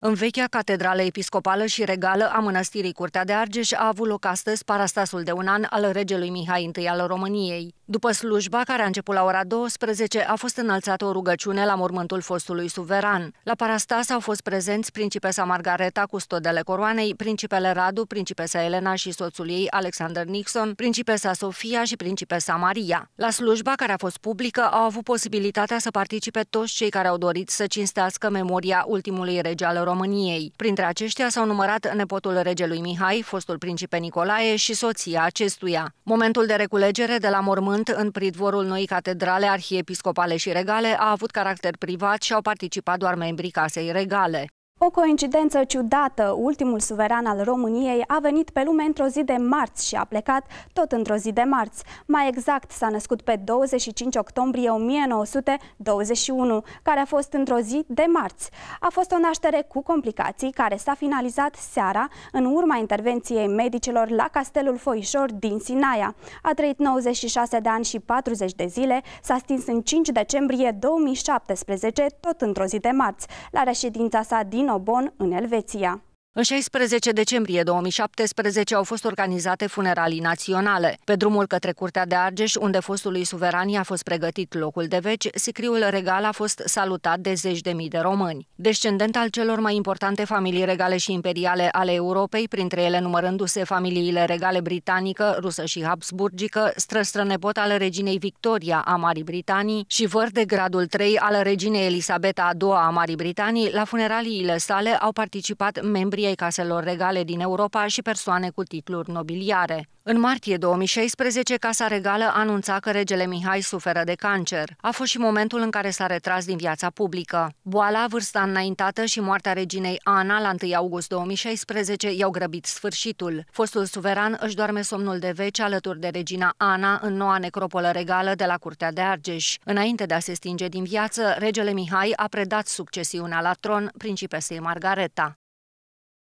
În vechea catedrală episcopală și regală a mănăstirii Curtea de Argeș a avut loc astăzi parastasul de un an al regelui Mihai I al României. După slujba, care a început la ora 12, a fost înălțată o rugăciune la mormântul fostului suveran. La parastas au fost prezenți principesa Margareta, custodele coroanei, principele Radu, principesa Elena și soțul ei Alexander Nixon, principesa Sofia și principesa Maria. La slujba, care a fost publică, au avut posibilitatea să participe toți cei care au dorit să cinstească memoria ultimului rege al României. României. Printre aceștia s-au numărat nepotul regelui Mihai, fostul principe Nicolae și soția acestuia. Momentul de reculegere de la mormânt în pridvorul noii catedrale arhiepiscopale și regale a avut caracter privat și au participat doar membrii casei regale. O coincidență ciudată, ultimul suveran al României a venit pe lume într-o zi de marți și a plecat tot într-o zi de marți. Mai exact, s-a născut pe 25 octombrie 1921, care a fost într-o zi de marți. A fost o naștere cu complicații care s-a finalizat seara în urma intervenției medicilor la Castelul Foișor din Sinaia. A trăit 96 de ani și 40 de zile, s-a stins în 5 decembrie 2017, tot într-o zi de marți, la reședința sa din Cinnobon, în Elveția. În 16 decembrie 2017 au fost organizate funeralii naționale. Pe drumul către Curtea de Argeș, unde fostului suveran a fost pregătit locul de veci, sicriul regal a fost salutat de zeci de mii de români. Descendent al celor mai importante familii regale și imperiale ale Europei, printre ele numărându-se familiile regale britanică, rusă și habsburgică, străstrănepot al reginei Victoria a Marii Britanii și văr de gradul 3 al reginei Elisabeta II a Marii Britanii, la funeraliile sale au participat membrii monarhiei caselor regale din Europa și persoane cu titluri nobiliare. În martie 2016, Casa Regală anunța că regele Mihai suferă de cancer. A fost și momentul în care s-a retras din viața publică. Boala, vârsta înaintată și moartea reginei Ana la 1 august 2016 i-au grăbit sfârșitul. Fostul suveran își doarme somnul de veci alături de regina Ana în noua necropolă regală de la Curtea de Argeș. Înainte de a se stinge din viață, regele Mihai a predat succesiunea la tron principesei Margareta.